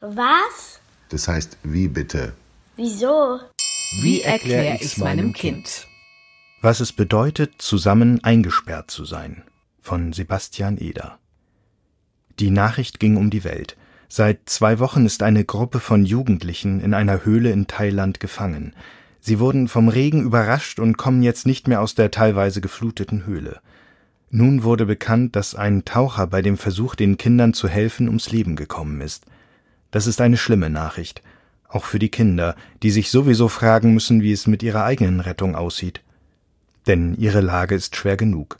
Was? Das heißt, wie bitte? Wieso? Wie erkläre ich es meinem Kind? Was es bedeutet, zusammen eingesperrt zu sein. Von Sebastian Eder. Die Nachricht ging um die Welt. Seit zwei Wochen ist eine Gruppe von Jugendlichen in einer Höhle in Thailand gefangen. Sie wurden vom Regen überrascht und kommen jetzt nicht mehr aus der teilweise gefluteten Höhle. Nun wurde bekannt, dass ein Taucher bei dem Versuch, den Kindern zu helfen, ums Leben gekommen ist. Das ist eine schlimme Nachricht. Auch für die Kinder, die sich sowieso fragen müssen, wie es mit ihrer eigenen Rettung aussieht. Denn ihre Lage ist schwer genug.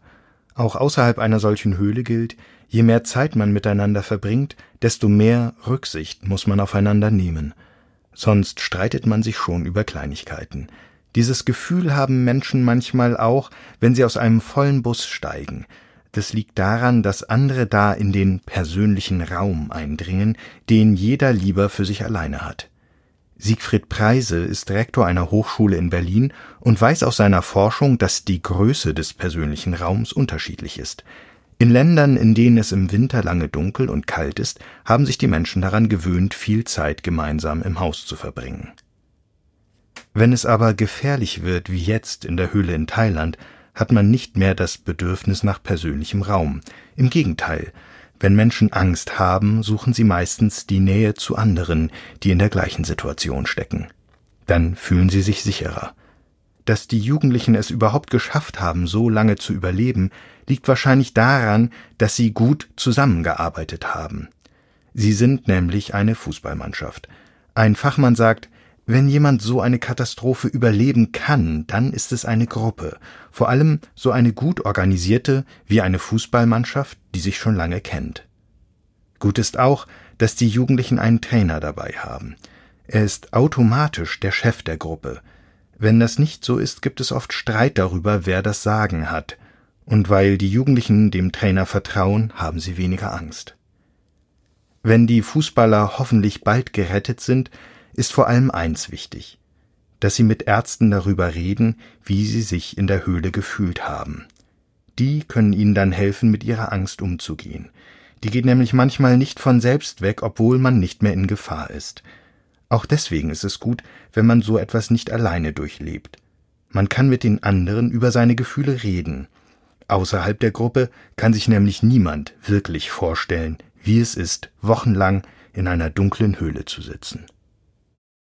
Auch außerhalb einer solchen Höhle gilt, je mehr Zeit man miteinander verbringt, desto mehr Rücksicht muss man aufeinander nehmen. Sonst streitet man sich schon über Kleinigkeiten. Dieses Gefühl haben Menschen manchmal auch, wenn sie aus einem vollen Bus steigen. Das liegt daran, dass andere da in den persönlichen Raum eindringen, den jeder lieber für sich alleine hat. Siegfried Preise ist Rektor einer Hochschule in Berlin und weiß aus seiner Forschung, dass die Größe des persönlichen Raums unterschiedlich ist. In Ländern, in denen es im Winter lange dunkel und kalt ist, haben sich die Menschen daran gewöhnt, viel Zeit gemeinsam im Haus zu verbringen. Wenn es aber gefährlich wird, wie jetzt in der Höhle in Thailand, hat man nicht mehr das Bedürfnis nach persönlichem Raum. Im Gegenteil, wenn Menschen Angst haben, suchen sie meistens die Nähe zu anderen, die in der gleichen Situation stecken. Dann fühlen sie sich sicherer. Dass die Jugendlichen es überhaupt geschafft haben, so lange zu überleben, liegt wahrscheinlich daran, dass sie gut zusammengearbeitet haben. Sie sind nämlich eine Fußballmannschaft. Ein Fachmann sagt, wenn jemand so eine Katastrophe überleben kann, dann ist es eine Gruppe, vor allem so eine gut organisierte wie eine Fußballmannschaft, die sich schon lange kennt. Gut ist auch, dass die Jugendlichen einen Trainer dabei haben. Er ist automatisch der Chef der Gruppe. Wenn das nicht so ist, gibt es oft Streit darüber, wer das Sagen hat. Und weil die Jugendlichen dem Trainer vertrauen, haben sie weniger Angst. Wenn die Fußballer hoffentlich bald gerettet sind, ist vor allem eins wichtig, dass sie mit Ärzten darüber reden, wie sie sich in der Höhle gefühlt haben. Die können ihnen dann helfen, mit ihrer Angst umzugehen. Die geht nämlich manchmal nicht von selbst weg, obwohl man nicht mehr in Gefahr ist. Auch deswegen ist es gut, wenn man so etwas nicht alleine durchlebt. Man kann mit den anderen über seine Gefühle reden. Außerhalb der Gruppe kann sich nämlich niemand wirklich vorstellen, wie es ist, wochenlang in einer dunklen Höhle zu sitzen.